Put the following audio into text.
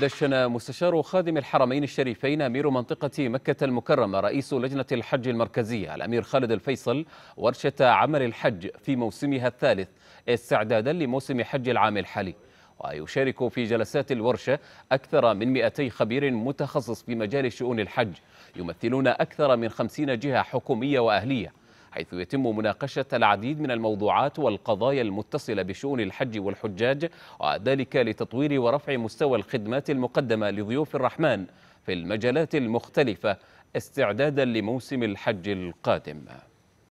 دشن مستشار خادم الحرمين الشريفين أمير منطقة مكة المكرمة رئيس لجنة الحج المركزية الأمير خالد الفيصل ورشة عمل الحج في موسمها الثالث استعدادا لموسم حج العام الحالي ويشارك في جلسات الورشة أكثر من 200 خبير متخصص في مجال شؤون الحج يمثلون أكثر من 50 جهة حكومية وأهلية حيث يتم مناقشة العديد من الموضوعات والقضايا المتصلة بشؤون الحج والحجاج وذلك لتطوير ورفع مستوى الخدمات المقدمة لضيوف الرحمن في المجالات المختلفة استعدادا لموسم الحج القادم